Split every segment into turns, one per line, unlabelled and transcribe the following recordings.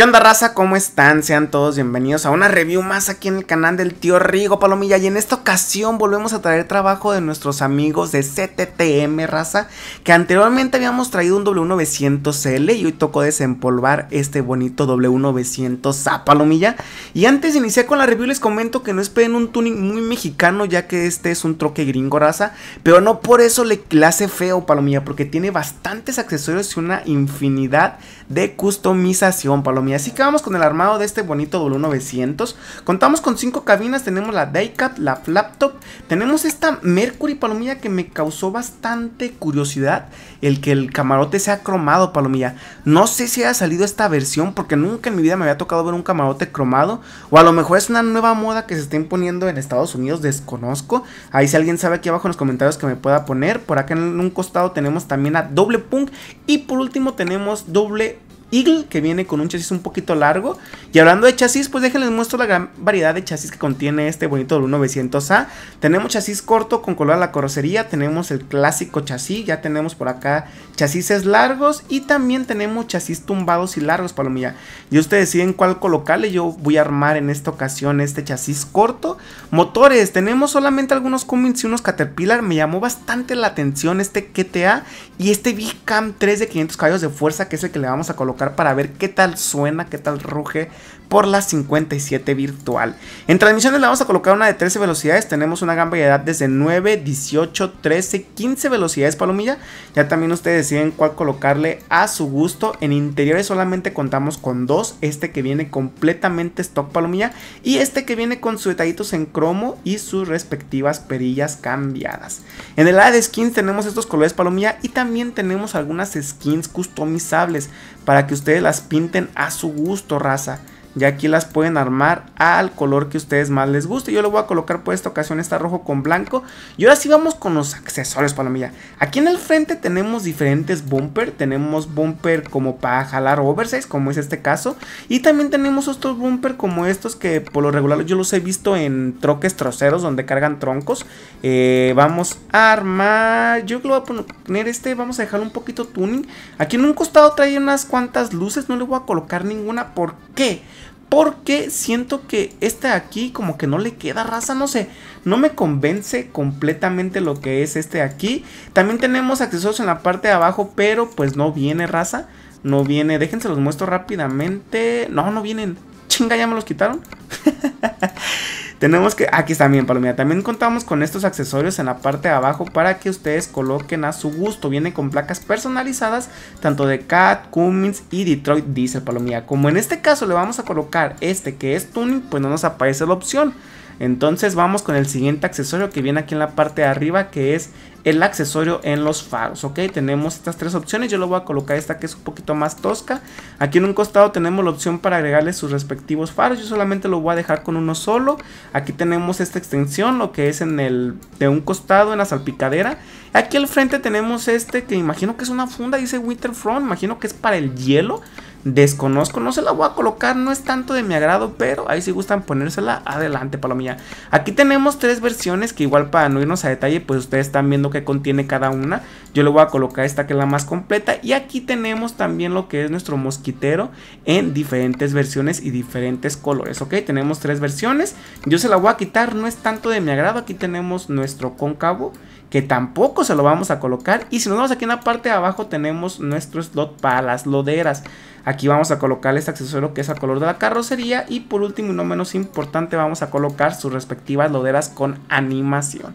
¿Qué onda raza? ¿Cómo están? Sean todos bienvenidos a una review más aquí en el canal del tío Rigo Palomilla y en esta ocasión volvemos a traer trabajo de nuestros amigos de CTTM raza que anteriormente habíamos traído un W900L y hoy tocó desempolvar este bonito W900 a Palomilla y antes de iniciar con la review les comento que no esperen un tuning muy mexicano ya que este es un troque gringo raza pero no por eso le, clase feo Palomilla porque tiene bastantes accesorios y una infinidad de customización Palomilla Así que vamos con el armado de este bonito W900. Contamos con cinco cabinas, tenemos la Daycat, la Flaptop, tenemos esta Mercury Palomilla que me causó bastante curiosidad el que el camarote sea cromado Palomilla. No sé si ha salido esta versión porque nunca en mi vida me había tocado ver un camarote cromado o a lo mejor es una nueva moda que se está imponiendo en Estados Unidos, desconozco. Ahí si alguien sabe aquí abajo en los comentarios que me pueda poner. Por acá en un costado tenemos también a doble punk y por último tenemos doble Eagle, que viene con un chasis un poquito largo. Y hablando de chasis, pues déjenles muestro la gran variedad de chasis que contiene este bonito 900A. Tenemos chasis corto con color a la carrocería, tenemos el clásico chasis, ya tenemos por acá chasis largos y también tenemos chasis tumbados y largos, Palomilla. Y ustedes deciden cuál colocarle, yo voy a armar en esta ocasión este chasis corto. Motores, tenemos solamente algunos Cummins y unos Caterpillar, me llamó bastante la atención este KTA y este Big Cam 3 de 500 caballos de fuerza que es el que le vamos a colocar para ver qué tal suena, qué tal ruge, por la 57 virtual. En transmisiones la vamos a colocar una de 13 velocidades. Tenemos una gran variedad desde 9, 18, 13, 15 velocidades palomilla. Ya también ustedes deciden cuál colocarle a su gusto. En interiores solamente contamos con dos. Este que viene completamente stock palomilla. Y este que viene con sus detallitos en cromo y sus respectivas perillas cambiadas. En el área de skins tenemos estos colores palomilla. Y también tenemos algunas skins customizables. Para que ustedes las pinten a su gusto raza. Y aquí las pueden armar al color que ustedes más les guste. Yo le voy a colocar por esta ocasión está rojo con blanco. Y ahora sí vamos con los accesorios, palomilla. Aquí en el frente tenemos diferentes bumper. Tenemos bumper como para jalar oversize, como es este caso. Y también tenemos estos bumper como estos que por lo regular yo los he visto en troques troceros donde cargan troncos. Eh, vamos a armar... Yo lo voy a poner este, vamos a dejar un poquito tuning. Aquí en un costado trae unas cuantas luces, no le voy a colocar ninguna. ¿Por qué? Porque siento que este aquí como que no le queda raza, no sé. No me convence completamente lo que es este aquí. También tenemos accesorios en la parte de abajo, pero pues no viene raza. No viene, déjense los muestro rápidamente. No, no vienen. Chinga, ya me los quitaron. Tenemos que, aquí está bien palomita, también contamos con estos accesorios en la parte de abajo para que ustedes coloquen a su gusto. Vienen con placas personalizadas tanto de Cat, Cummins y Detroit Diesel palomita. Como en este caso le vamos a colocar este que es Tuning, pues no nos aparece la opción. Entonces vamos con el siguiente accesorio que viene aquí en la parte de arriba que es el accesorio en los faros, ok, tenemos estas tres opciones, yo le voy a colocar esta que es un poquito más tosca, aquí en un costado tenemos la opción para agregarle sus respectivos faros, yo solamente lo voy a dejar con uno solo, aquí tenemos esta extensión, lo que es en el, de un costado en la salpicadera, aquí al frente tenemos este que imagino que es una funda, dice Winter Front, imagino que es para el hielo, desconozco, no se la voy a colocar, no es tanto de mi agrado, pero ahí si gustan ponérsela, adelante palomilla. Aquí tenemos tres versiones que igual para no irnos a detalle, pues ustedes están viendo que contiene cada una. Yo le voy a colocar esta que es la más completa y aquí tenemos también lo que es nuestro mosquitero en diferentes versiones y diferentes colores, ¿ok? Tenemos tres versiones, yo se la voy a quitar, no es tanto de mi agrado, aquí tenemos nuestro cóncavo que tampoco se lo vamos a colocar. Y si nos vamos aquí en la parte de abajo tenemos nuestro slot para las loderas. Aquí vamos a colocar este accesorio que es a color de la carrocería. Y por último y no menos importante vamos a colocar sus respectivas loderas con animación.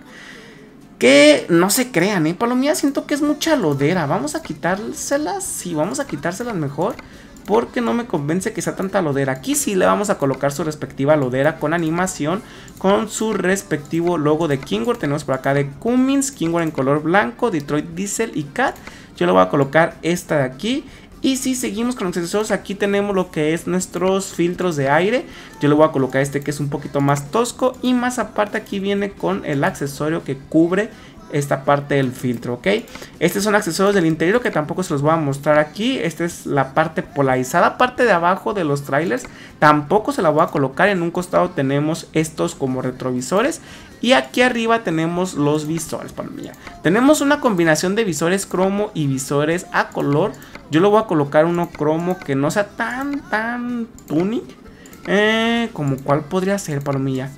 Que no se crean, eh, palomía, siento que es mucha lodera. Vamos a quitárselas, sí, vamos a quitárselas mejor porque no me convence que sea tanta lodera. Aquí sí le vamos a colocar su respectiva lodera con animación, con su respectivo logo de Kingward. Tenemos por acá de Cummins, Kingward en color blanco, Detroit Diesel y Cat. Yo le voy a colocar esta de aquí. Y si seguimos con los accesorios, aquí tenemos lo que es nuestros filtros de aire. Yo le voy a colocar este que es un poquito más tosco. Y más aparte aquí viene con el accesorio que cubre esta parte del filtro, ¿ok? Estos son accesorios del interior que tampoco se los voy a mostrar aquí. Esta es la parte polarizada, parte de abajo de los trailers. Tampoco se la voy a colocar. En un costado tenemos estos como retrovisores. Y aquí arriba tenemos los visores, palomilla. Tenemos una combinación de visores cromo y visores a color. Yo lo voy a colocar uno cromo que no sea tan, tan tuning. Eh, como cuál podría ser, palomilla.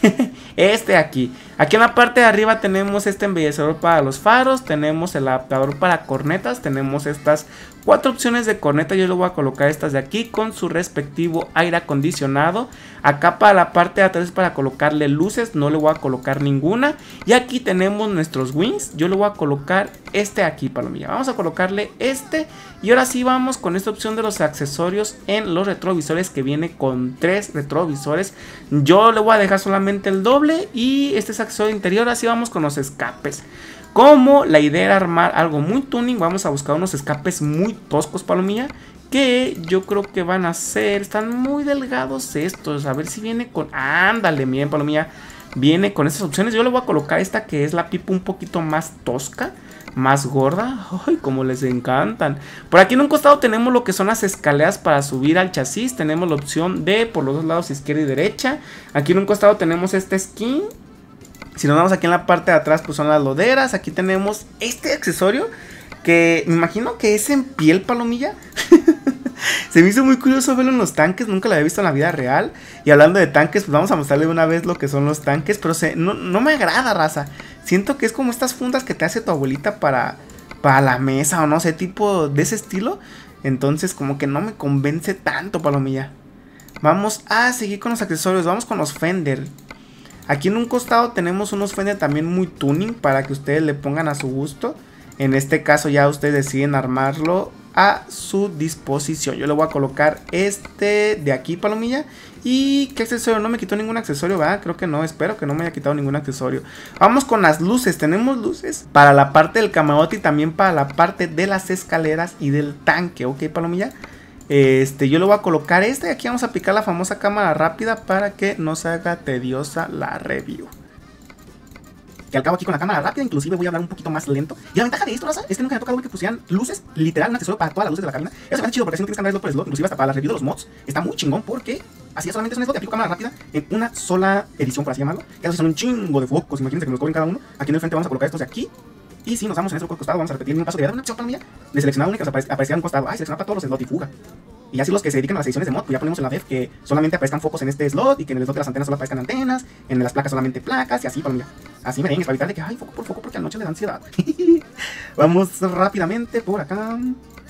este aquí. Aquí en la parte de arriba tenemos este embellecedor para los faros, tenemos el adaptador para cornetas, tenemos estas cuatro opciones de corneta, yo le voy a colocar estas de aquí con su respectivo aire acondicionado. Acá para la parte de atrás para colocarle luces, no le voy a colocar ninguna. Y aquí tenemos nuestros wings, yo le voy a colocar este aquí, palomilla. Vamos a colocarle este y ahora sí vamos con esta opción de los accesorios en los retrovisores que viene con tres retrovisores. Yo le voy a dejar solamente el doble y este es de interior, así vamos con los escapes. Como la idea era armar algo muy tuning, vamos a buscar unos escapes muy toscos, palomilla. Que yo creo que van a ser, están muy delgados estos. A ver si viene con... Ándale, bien, palomilla. Viene con esas opciones. Yo le voy a colocar esta que es la pipa un poquito más tosca más gorda. ¡Ay, como les encantan! Por aquí en un costado tenemos lo que son las escaleras para subir al chasis. Tenemos la opción de por los dos lados izquierda y derecha. Aquí en un costado tenemos este skin si nos vamos aquí en la parte de atrás, pues son las loderas. Aquí tenemos este accesorio que me imagino que es en piel palomilla. Se me hizo muy curioso verlo en los tanques, nunca lo había visto en la vida real. Y hablando de tanques, pues vamos a mostrarle una vez lo que son los tanques, pero no, me agrada, raza. Siento que es como estas fundas que te hace tu abuelita para, para la mesa o no sé, tipo de ese estilo. Entonces como que no me convence tanto, palomilla. Vamos a seguir con los accesorios, vamos con los Fender. Aquí en un costado tenemos unos fenders también muy tuning para que ustedes le pongan a su gusto. En este caso ya ustedes deciden armarlo a su disposición. Yo le voy a colocar este de aquí, palomilla. ¿Y qué accesorio? No me quitó ningún accesorio, ¿verdad? Creo que no, espero que no me haya quitado ningún accesorio. Vamos con las luces. Tenemos luces para la parte del camarote y también para la parte de las escaleras y del tanque, ¿ok, palomilla? Este, yo le voy a colocar este, y aquí vamos a picar la famosa cámara rápida para que no se haga tediosa la review que al cabo aquí con la cámara rápida, inclusive voy a hablar un poquito más lento. Y la ventaja de esto, raza, es que nunca me ha tocado que pusieran luces, literal, un accesorio para todas las luces de la cámara Eso se chido porque si no tienes que andar slot por slot, inclusive hasta para la review de los mods. Está muy chingón porque así solamente es un slot, aquí cámara rápida en una sola edición, por así llamarlo. Que son un chingo de focos, imagínense que los cobren cada uno. Aquí en el frente vamos a colocar estos de aquí, y si nos vamos en nuestro costado, vamos a repetir un paso de verdad, una opción de seleccionar única, que un costado. Ay, selecciona para todos los slots y fuga. Y así los que se dedican a las ediciones de mod, pues ya ponemos en la dev que solamente aparezcan focos en este slot y que en el slot de las antenas solo aparezcan antenas, en las placas solamente placas y así, para pues mira. Así merengues, para evitar de que, ay, foco por foco porque noche le da ansiedad. vamos rápidamente por acá.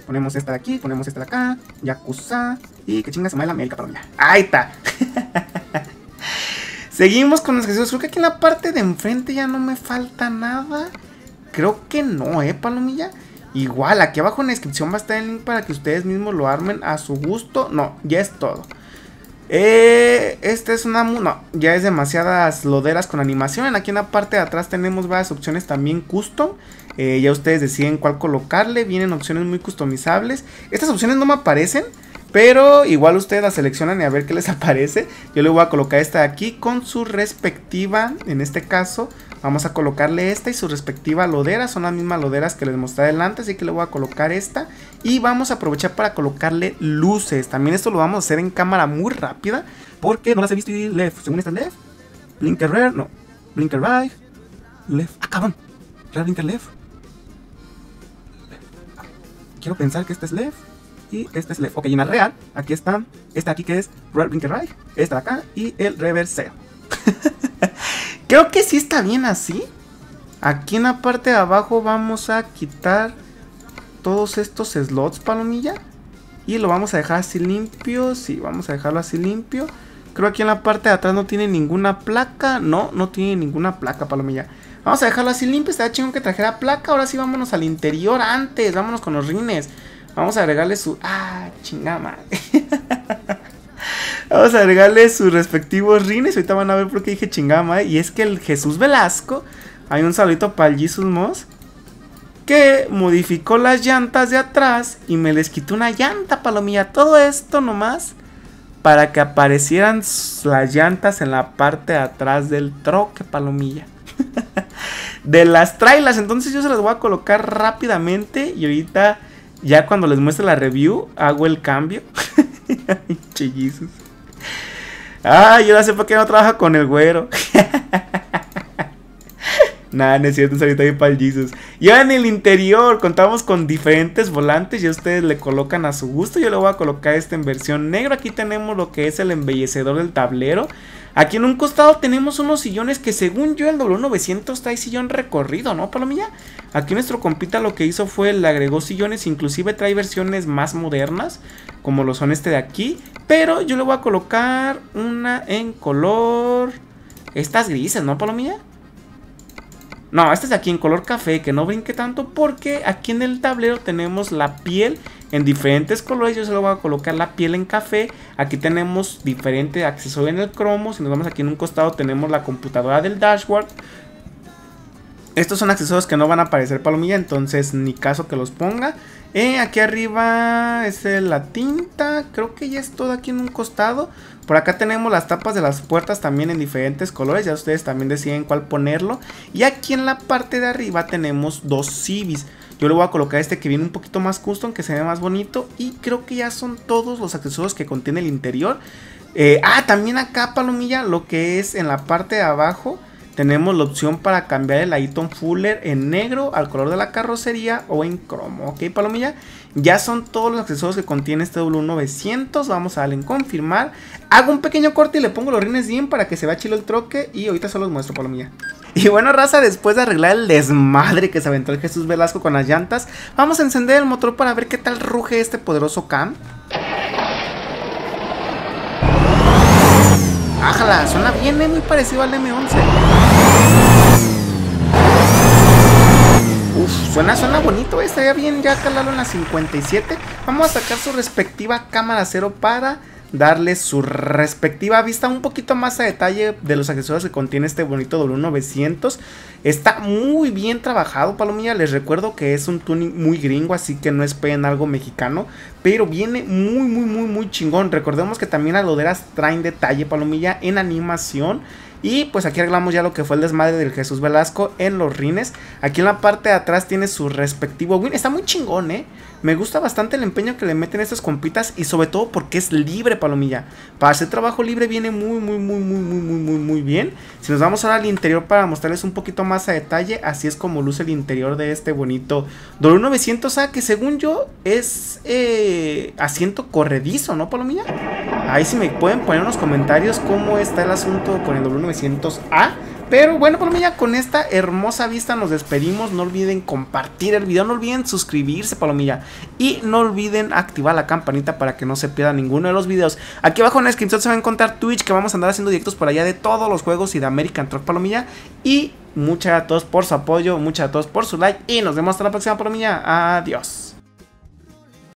Ponemos esta de aquí, ponemos esta de acá, Yakuza y que chinga se la América, para Ahí está. Seguimos con los ejercicios. Creo que aquí en la parte de enfrente ya no me falta nada. Creo que no, ¿eh, Palomilla? Igual, aquí abajo en la descripción va a estar el link para que ustedes mismos lo armen a su gusto. No, ya es todo. Eh, esta es una... No, ya es demasiadas loderas con animación. Aquí en la parte de atrás tenemos varias opciones también custom. Eh, ya ustedes deciden cuál colocarle. Vienen opciones muy customizables. Estas opciones no me aparecen. Pero igual ustedes las seleccionan y a ver qué les aparece. Yo le voy a colocar esta de aquí con su respectiva, en este caso, Vamos a colocarle esta y su respectiva lodera. Son las mismas loderas que les mostré adelante, así que le voy a colocar esta. Y vamos a aprovechar para colocarle luces. También esto lo vamos a hacer en cámara muy rápida, porque no las he visto y left. Según esta left, blinker rare, no, blinker right, left. Ah, blinker left. Quiero pensar que esta es left y esta es left. Ok, y en real, aquí están, esta aquí que es rear blinker right, esta de acá y el reverse Creo que sí está bien así. Aquí en la parte de abajo vamos a quitar todos estos slots, palomilla. Y lo vamos a dejar así limpio. Sí, vamos a dejarlo así limpio. Creo que aquí en la parte de atrás no tiene ninguna placa. No, no tiene ninguna placa, palomilla. Vamos a dejarlo así limpio. Está chingón que trajera placa. Ahora sí vámonos al interior antes. Vámonos con los rines. Vamos a agregarle su... Ah, chingama. Vamos a agregarle sus respectivos rines. Ahorita van a ver por qué dije chingama. Y es que el Jesús Velasco. Hay un saludito para el Moss. Que modificó las llantas de atrás. Y me les quitó una llanta, palomilla. Todo esto nomás. Para que aparecieran las llantas en la parte de atrás del troque, palomilla. de las trailas. Entonces yo se las voy a colocar rápidamente. Y ahorita, ya cuando les muestre la review, hago el cambio. Jesús. Ah, yo ya sé por qué no trabaja con el güero. Nada, no es cierto, ahí para el Jesus. Ya en el interior contamos con diferentes volantes. Ya ustedes le colocan a su gusto. Yo le voy a colocar este en versión negro. Aquí tenemos lo que es el embellecedor del tablero. Aquí en un costado tenemos unos sillones que según yo el W900 trae sillón recorrido, ¿no, Palomilla? Aquí nuestro compita lo que hizo fue le agregó sillones, inclusive trae versiones más modernas, como lo son este de aquí. Pero yo le voy a colocar una en color... Estas grises, ¿no, Palomilla? No, este es aquí en color café, que no brinque tanto porque aquí en el tablero tenemos la piel en diferentes colores. Yo solo voy a colocar la piel en café. Aquí tenemos diferente accesorio en el cromo. Si nos vamos aquí en un costado tenemos la computadora del dashboard. Estos son accesorios que no van a aparecer palomilla, entonces ni caso que los ponga. Eh, aquí arriba es la tinta, creo que ya es todo aquí en un costado. Por acá tenemos las tapas de las puertas también en diferentes colores, ya ustedes también deciden cuál ponerlo. Y aquí en la parte de arriba tenemos dos civis. Yo le voy a colocar este que viene un poquito más custom, que se ve más bonito. Y creo que ya son todos los accesorios que contiene el interior. Eh, ah, también acá palomilla, lo que es en la parte de abajo tenemos la opción para cambiar el Ayton Fuller en negro al color de la carrocería o en cromo. Ok, palomilla. Ya son todos los accesorios que contiene este W900. Vamos a darle en confirmar. Hago un pequeño corte y le pongo los rines bien para que se vea chilo el troque. Y ahorita se los muestro, palomilla. Y bueno, raza, después de arreglar el desmadre que se aventó el Jesús Velasco con las llantas, vamos a encender el motor para ver qué tal ruge este poderoso cam. Ájala, suena bien, eh, muy parecido al M11. suena, suena bonito, eh, estaría bien ya calarlo en la 57. Vamos a sacar su respectiva cámara cero para darle su respectiva vista un poquito más a detalle de los accesorios que contiene este bonito W900. Está muy bien trabajado, Palomilla. Les recuerdo que es un tuning muy gringo, así que no esperen algo mexicano. Pero viene muy, muy, muy, muy chingón. Recordemos que también las loderas traen detalle, Palomilla, en animación. Y pues aquí arreglamos ya lo que fue el desmadre del Jesús Velasco en los rines. Aquí en la parte de atrás tiene su respectivo win. Está muy chingón, ¿eh? Me gusta bastante el empeño que le meten estas compitas y sobre todo porque es libre, Palomilla. Para hacer trabajo libre viene muy, muy, muy, muy, muy, muy, muy, muy bien. Si nos vamos ahora al interior para mostrarles un poquito más a detalle, así es como luce el interior de este bonito Dolor 900 a que según yo es eh, asiento corredizo, ¿no, Palomilla? Ahí si me pueden poner en los comentarios cómo está el asunto con el Dolor 900 a Pero bueno, palomilla pues con esta hermosa vista nos despedimos. No olviden compartir el video, no olviden suscribirse, palomilla. Y no olviden activar la campanita para que no se pierda ninguno de los videos. Aquí abajo en la descripción se va a encontrar Twitch, que vamos a andar haciendo directos por allá de todos los juegos y de American Truck, palomilla. Y muchas gracias a todos por su apoyo, muchas gracias a todos por su like. Y nos vemos hasta la próxima, palomilla. Adiós.